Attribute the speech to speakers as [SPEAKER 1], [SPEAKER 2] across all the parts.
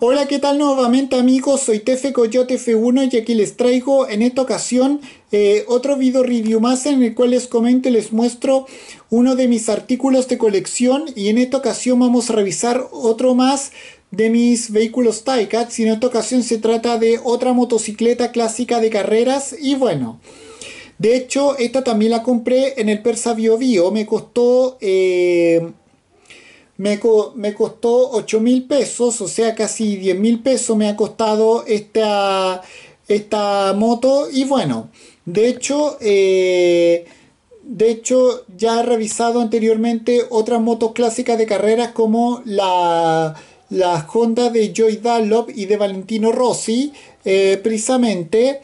[SPEAKER 1] Hola, ¿qué tal nuevamente amigos? Soy Tefe Coyote F1 y aquí les traigo en esta ocasión eh, otro video review más en el cual les comento y les muestro uno de mis artículos de colección y en esta ocasión vamos a revisar otro más de mis vehículos Taycat, y en esta ocasión se trata de otra motocicleta clásica de carreras y bueno... De hecho, esta también la compré en el Persa Bio Bio. Me costó eh, me, costó 8 mil pesos, o sea casi 10 mil pesos me ha costado esta, esta moto y bueno, de hecho... Eh, de hecho, ya he revisado anteriormente otras motos clásicas de carreras como la, Honda de Joy Dallop y de Valentino Rossi, eh, precisamente.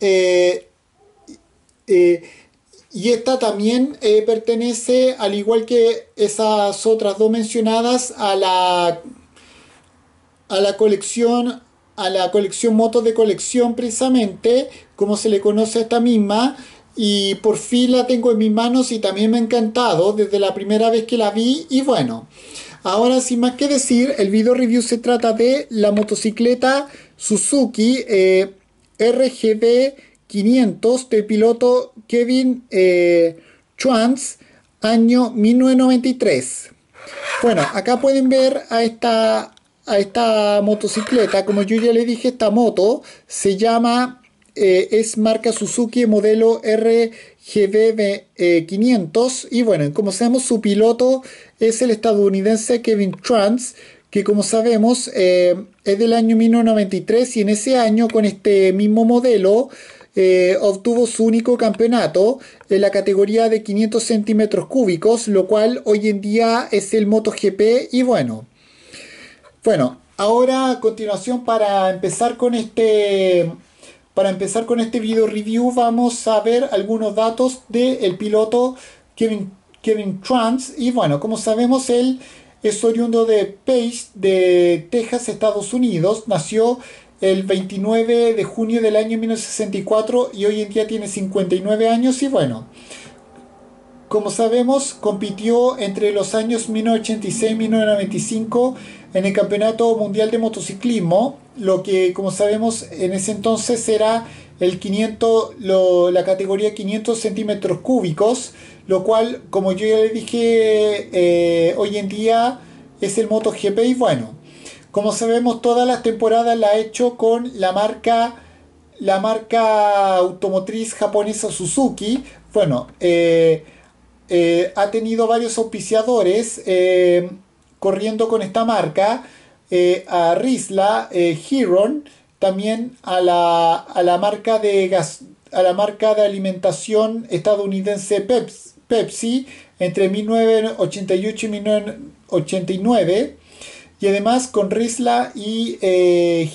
[SPEAKER 1] Eh, y esta también eh, pertenece, al igual que esas otras dos mencionadas, a la, a la colección a la colección motos de colección precisamente, como se le conoce a esta misma, y por fin la tengo en mis manos y también me ha encantado desde la primera vez que la vi y bueno, ahora sin más que decir, el video review se trata de la motocicleta Suzuki eh, RGB 500 del piloto Kevin eh, año 1993. Bueno, acá pueden ver a esta, a esta motocicleta. Como yo ya le dije, esta moto se llama, eh, es marca Suzuki modelo RGB500. Eh, y bueno, como sabemos, su piloto es el estadounidense Kevin Trans, que como sabemos eh, es del año 1993 y en ese año con este mismo modelo eh, obtuvo su único campeonato en la categoría de 500 centímetros cúbicos, lo cual hoy en día es el MotoGP y bueno. Bueno, ahora a continuación para empezar con este... Para empezar con este video review vamos a ver algunos datos del piloto Kevin, Kevin trans y bueno, como sabemos él es oriundo de Page de Texas, Estados Unidos, nació el 29 de junio del año 1964 y hoy en día tiene 59 años y bueno, como sabemos compitió entre los años 1986 y 1995 en el Campeonato Mundial de Motociclismo, lo que como sabemos en ese entonces era el 500, la categoría 500 centímetros cúbicos, lo cual como yo ya le dije eh, hoy en día es el MotoGP y bueno. Como sabemos, todas las temporadas la ha hecho con la marca, la marca automotriz japonesa Suzuki. Bueno, eh, eh, ha tenido varios auspiciadores eh, corriendo con esta marca. a Rizla, Heron, también a la, marca de a la marca de alimentación estadounidense Pepsi, Pepsi entre 1988 y 1989 y además con Risla y eh,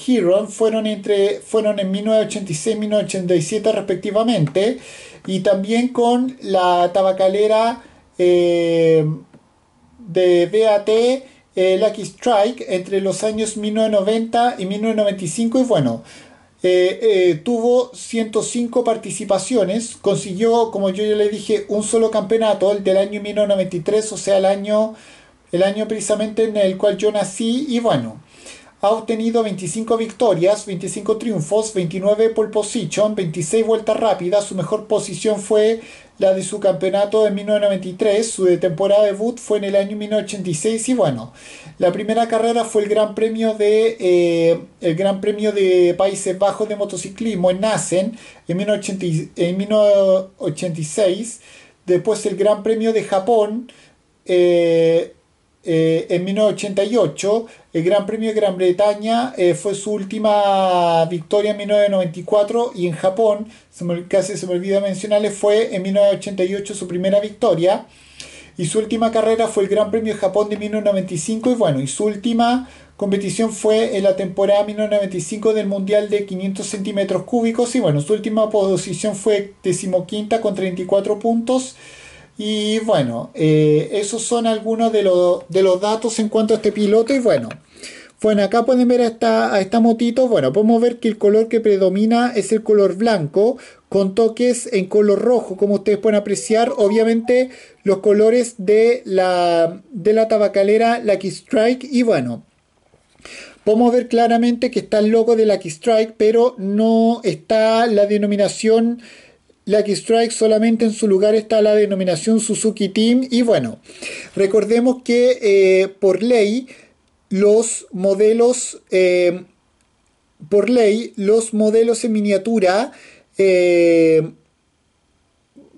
[SPEAKER 1] fueron, entre, fueron en 1986 y 1987 respectivamente. Y también con la tabacalera eh, de BAT eh, Lucky Strike entre los años 1990 y 1995. Y bueno, eh, tuvo 105 participaciones, consiguió, como yo ya le dije, un solo campeonato, el del año 1993, o sea, el año el año precisamente en el cual yo nací y bueno, ha obtenido 25 victorias, 25 triunfos, 29 pole position, 26 vueltas rápidas. Su mejor posición fue la de su campeonato de 1993. Su temporada debut fue en el año 1986 y bueno, la primera carrera fue el Gran Premio de eh, el Gran Premio de Países Bajos de motociclismo en Nassen en en 1986. Después el Gran Premio de Japón. Eh, eh, en 1988, el Gran Premio de Gran Bretaña eh, fue su última victoria en 1994 y en Japón, se me, casi se me olvida mencionarle fue en 1988 su primera victoria y su última carrera fue el Gran Premio de Japón de 1995 y bueno, y su última competición fue en la temporada 1995 del Mundial de 500 centímetros cúbicos y bueno, su última posición fue decimoquinta con 34 puntos. Y bueno, eh, esos son algunos de, de, los datos en cuanto a este piloto. Y bueno, bueno acá pueden ver a esta, motito. Bueno, podemos ver que el color que predomina es el color blanco con toques en color rojo, como ustedes pueden apreciar. Obviamente los colores de la, de la tabacalera Lucky Strike. Y bueno, Podemos ver claramente que está el logo de Lucky Strike, pero no está la denominación Lucky Strike solamente en su lugar está la denominación Suzuki Team y bueno, recordemos que eh, por ley los modelos eh, por ley los modelos en miniatura eh,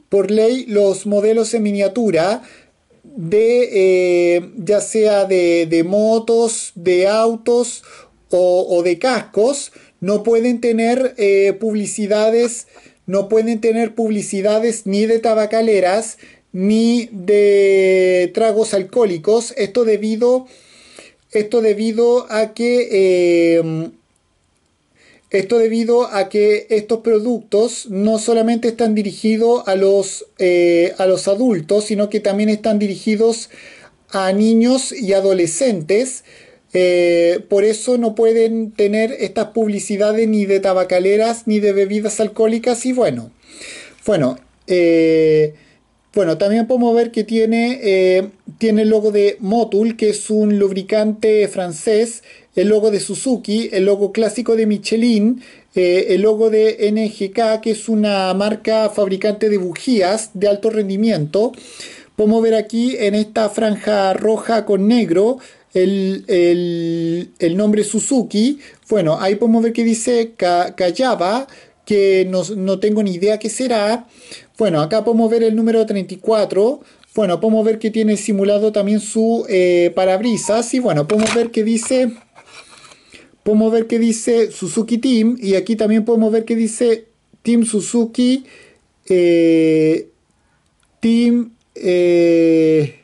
[SPEAKER 1] por ley los modelos en miniatura de ya sea de, motos de autos o, o, de cascos no pueden tener publicidades no pueden tener publicidades ni de tabacaleras ni de tragos alcohólicos. Esto debido, esto debido a que... Eh, esto debido a que estos productos no solamente están dirigidos a los, eh, a los adultos, sino que también están dirigidos a niños y adolescentes, eh, por eso no pueden tener estas publicidades ni de tabacaleras ni de bebidas alcohólicas y bueno, bueno, eh, bueno, también podemos ver que tiene, eh, tiene el logo de Motul, que es un lubricante francés, el logo de Suzuki, el logo clásico de Michelin, el logo de NGK, que es una marca fabricante de bujías de alto rendimiento. Podemos ver aquí en esta franja roja con negro el, nombre Suzuki, bueno, ahí podemos ver que dice Callaba, que no, tengo ni idea qué será. Bueno, acá podemos ver el número 34. Bueno, podemos ver que tiene simulado también su eh, parabrisas. Y bueno, podemos ver que dice. Podemos ver que dice Suzuki Team. Y aquí también podemos ver que dice Team Suzuki. Eh, team. Eh,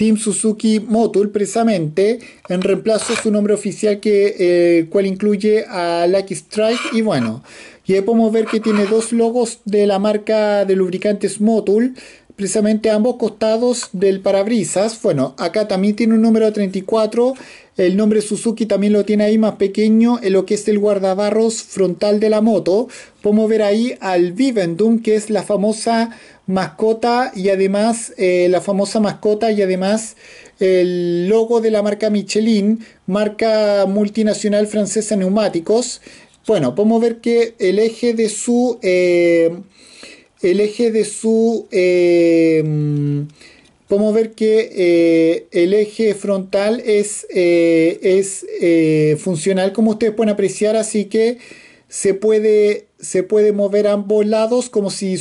[SPEAKER 1] Team Suzuki Motul precisamente en reemplazo su nombre oficial que eh, cual incluye a Lucky Strike y bueno y podemos ver que tiene dos logos de la marca de lubricantes Motul precisamente a ambos costados del parabrisas bueno acá también tiene un número 34 el nombre Suzuki también lo tiene ahí más pequeño en lo que es el guardabarros frontal de la moto podemos ver ahí al Vivendum que es la famosa mascota y además eh, la famosa mascota y además el logo de la marca Michelin, marca multinacional francesa neumáticos. Bueno, podemos ver que el eje de su eh, el eje de su eh, podemos ver que el eje frontal es, es funcional como ustedes pueden apreciar, así que se puede, se puede mover a ambos lados como si,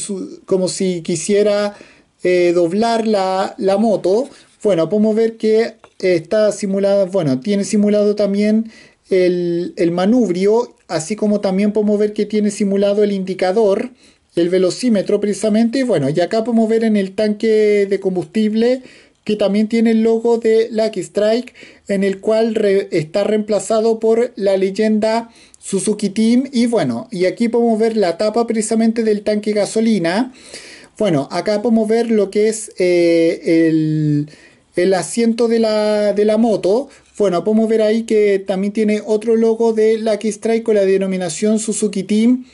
[SPEAKER 1] como si quisiera eh, doblar la, moto. Bueno, podemos ver que está simulada, bueno, tiene simulado también el, manubrio, así como también podemos ver que tiene simulado el indicador, el velocímetro precisamente. Y bueno, y acá podemos ver en el tanque de combustible que también tiene el logo de Lucky Strike, en el cual está reemplazado por la leyenda Suzuki Team. Y bueno, y aquí podemos ver la tapa precisamente del tanque gasolina. Bueno, acá podemos ver lo que es eh, el, asiento de la, moto. Bueno, podemos ver ahí que también tiene otro logo de Lucky Strike con la denominación Suzuki Team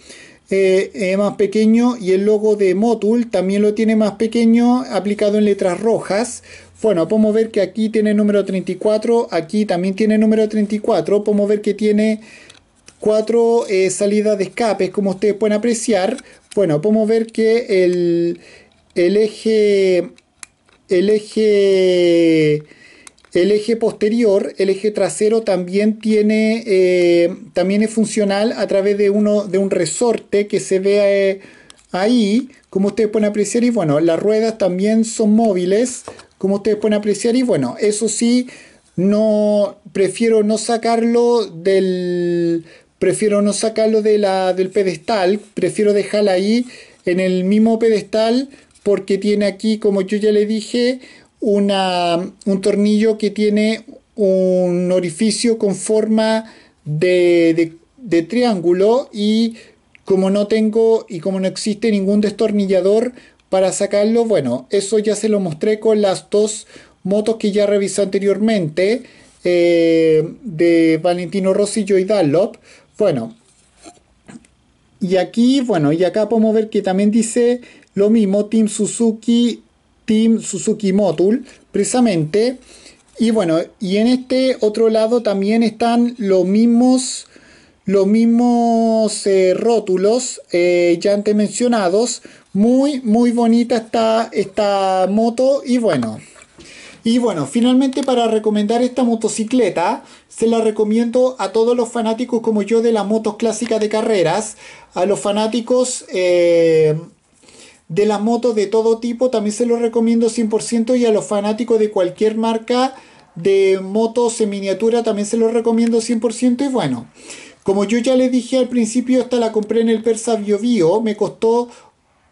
[SPEAKER 1] eh, más pequeño y el logo de Motul también lo tiene más pequeño aplicado en letras rojas. Bueno, podemos ver que aquí tiene número 34, aquí también tiene número 34, podemos ver que tiene cuatro eh, salidas de escape, como ustedes pueden apreciar, bueno, podemos ver que el, eje el eje el eje posterior, el eje trasero también tiene eh, también es funcional a través de uno de un resorte que se ve eh, ahí, como ustedes pueden apreciar y bueno, las ruedas también son móviles, como ustedes pueden apreciar y bueno, eso sí no prefiero no sacarlo del prefiero no sacarlo de la, del pedestal, prefiero dejarla ahí en el mismo pedestal porque tiene aquí, como yo ya le dije, una, un tornillo que tiene un orificio con forma de, triángulo y como no tengo y como no existe ningún destornillador para sacarlo, bueno, eso ya se lo mostré con las dos motos que ya revisé anteriormente eh, de Valentino Rosillo y Dallop. Bueno, y aquí, bueno, y acá podemos ver que también dice lo mismo Team Suzuki, Team Suzuki Motul, precisamente. Y bueno, y en este otro lado también están los mismos, los mismos eh, rótulos eh, ya antes mencionados. Muy, muy bonita está esta moto y bueno. Y bueno, finalmente para recomendar esta motocicleta, se la recomiendo a todos los fanáticos como yo de las motos clásicas de carreras, a los fanáticos eh, de las motos de todo tipo, también se los recomiendo 100% y a los fanáticos de cualquier marca de motos en miniatura también se los recomiendo 100% y bueno. Como yo ya les dije al principio, esta la compré en el Persa Bio Bio, me costó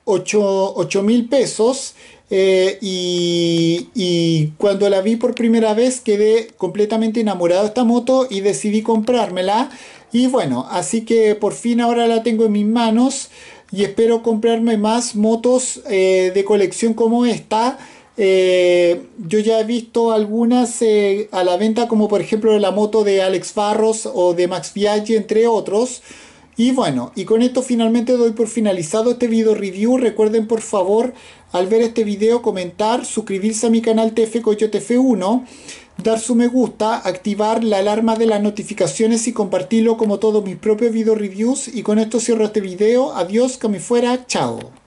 [SPEAKER 1] 8 mil pesos eh, y, cuando la vi por primera vez quedé completamente enamorado de esta moto y decidí comprármela. Y bueno, así que por fin ahora la tengo en mis manos y espero comprarme más motos eh, de colección como esta. Eh, yo ya he visto algunas a la venta, como por ejemplo la moto de Alex Farros o de Max Viaggi entre otros. Y bueno, y con esto finalmente doy por finalizado este video review. Recuerden por favor al ver este video comentar, suscribirse a mi canal TF Coyote 1 dar su me gusta, activar la alarma de las notificaciones y compartirlo como todos mis propios video reviews. Y con esto cierro este video. Adiós, que me fuera. Chao.